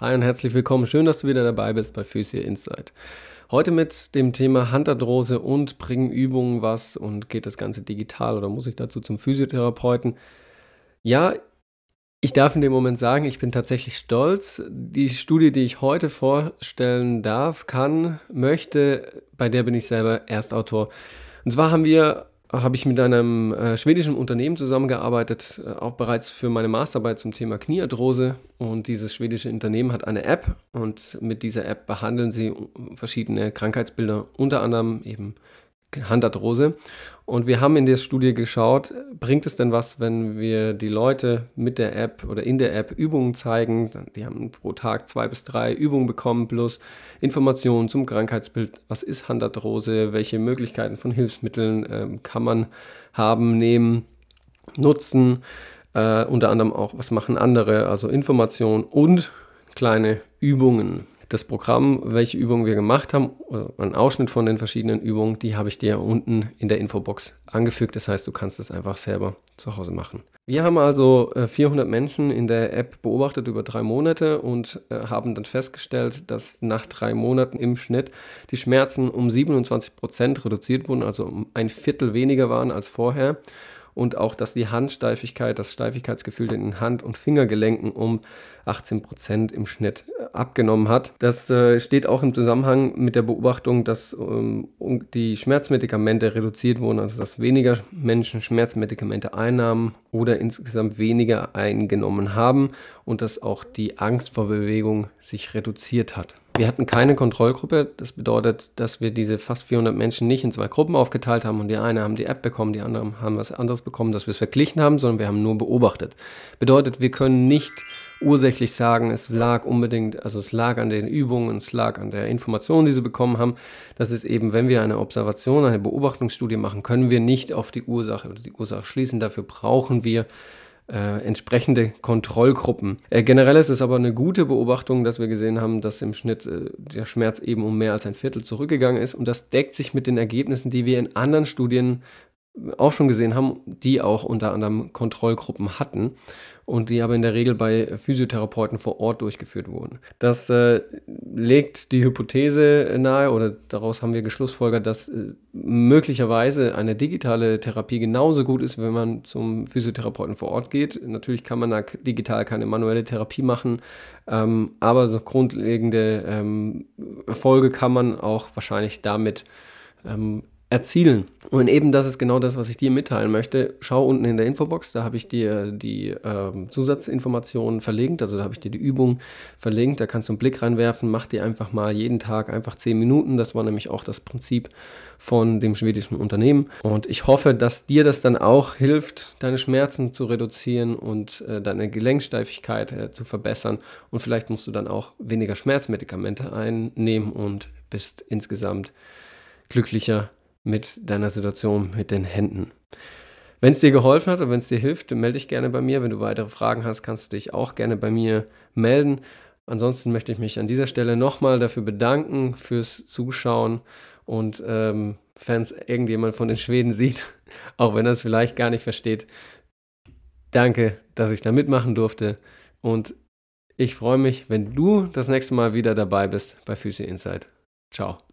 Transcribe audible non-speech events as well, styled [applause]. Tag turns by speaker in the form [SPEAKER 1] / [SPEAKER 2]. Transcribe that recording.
[SPEAKER 1] Hi und herzlich willkommen. Schön, dass du wieder dabei bist bei Physio Insight. Heute mit dem Thema Handarthrose und bringen Übungen was und geht das Ganze digital oder muss ich dazu zum Physiotherapeuten? Ja, ich darf in dem Moment sagen, ich bin tatsächlich stolz. Die Studie, die ich heute vorstellen darf, kann, möchte, bei der bin ich selber Erstautor. Und zwar haben wir habe ich mit einem äh, schwedischen Unternehmen zusammengearbeitet, äh, auch bereits für meine Masterarbeit zum Thema Kniearthrose. Und dieses schwedische Unternehmen hat eine App und mit dieser App behandeln sie verschiedene Krankheitsbilder, unter anderem eben Handarthrose. Und wir haben in der Studie geschaut, bringt es denn was, wenn wir die Leute mit der App oder in der App Übungen zeigen? Die haben pro Tag zwei bis drei Übungen bekommen, plus Informationen zum Krankheitsbild. Was ist Handarthrose? Welche Möglichkeiten von Hilfsmitteln äh, kann man haben, nehmen, nutzen? Äh, unter anderem auch, was machen andere? Also Informationen und kleine Übungen das Programm, welche Übungen wir gemacht haben, einen Ausschnitt von den verschiedenen Übungen, die habe ich dir unten in der Infobox angefügt. Das heißt, du kannst es einfach selber zu Hause machen. Wir haben also 400 äh, Menschen in der App beobachtet über drei Monate und äh, haben dann festgestellt, dass nach drei Monaten im Schnitt die Schmerzen um 27 Prozent reduziert wurden, also um ein Viertel weniger waren als vorher und auch, dass die Handsteifigkeit, das Steifigkeitsgefühl in den Hand- und Fingergelenken um 18 Prozent im Schnitt äh, abgenommen hat. Das äh, steht auch im Zusammenhang mit der Beobachtung, dass ähm, die Schmerzmedikamente reduziert wurden, also dass weniger Menschen Schmerzmedikamente einnahmen oder insgesamt weniger eingenommen haben und dass auch die Angst vor Bewegung sich reduziert hat. Wir hatten keine Kontrollgruppe, das bedeutet, dass wir diese fast 400 Menschen nicht in zwei Gruppen aufgeteilt haben und die eine haben die App bekommen, die anderen haben was anderes bekommen, dass wir es verglichen haben, sondern wir haben nur beobachtet. Bedeutet, wir können nicht ursächlich sagen, es lag unbedingt, also es lag an den Übungen, es lag an der Information, die sie bekommen haben. Das ist eben, wenn wir eine Observation, eine Beobachtungsstudie machen, können wir nicht auf die Ursache oder die Ursache schließen. Dafür brauchen wir äh, entsprechende Kontrollgruppen. Äh, generell ist es aber eine gute Beobachtung, dass wir gesehen haben, dass im Schnitt äh, der Schmerz eben um mehr als ein Viertel zurückgegangen ist und das deckt sich mit den Ergebnissen, die wir in anderen Studien auch schon gesehen haben, die auch unter anderem Kontrollgruppen hatten und die aber in der Regel bei Physiotherapeuten vor Ort durchgeführt wurden. Das äh, legt die Hypothese nahe oder daraus haben wir geschlussfolgert, dass äh, möglicherweise eine digitale Therapie genauso gut ist, wenn man zum Physiotherapeuten vor Ort geht. Natürlich kann man da digital keine manuelle Therapie machen, ähm, aber so grundlegende ähm, Erfolge kann man auch wahrscheinlich damit ähm, erzielen. Und eben das ist genau das, was ich dir mitteilen möchte. Schau unten in der Infobox, da habe ich dir die äh, Zusatzinformationen verlinkt, also da habe ich dir die Übung verlinkt, da kannst du einen Blick reinwerfen, mach dir einfach mal jeden Tag einfach 10 Minuten, das war nämlich auch das Prinzip von dem schwedischen Unternehmen. Und ich hoffe, dass dir das dann auch hilft, deine Schmerzen zu reduzieren und äh, deine Gelenksteifigkeit äh, zu verbessern. Und vielleicht musst du dann auch weniger Schmerzmedikamente einnehmen und bist insgesamt glücklicher mit deiner Situation mit den Händen. Wenn es dir geholfen hat und wenn es dir hilft, melde dich gerne bei mir. Wenn du weitere Fragen hast, kannst du dich auch gerne bei mir melden. Ansonsten möchte ich mich an dieser Stelle nochmal dafür bedanken fürs Zuschauen und ähm, Fans irgendjemand von den Schweden sieht, [laughs] auch wenn er es vielleicht gar nicht versteht. Danke, dass ich da mitmachen durfte und ich freue mich, wenn du das nächste Mal wieder dabei bist bei Füße Inside. Ciao.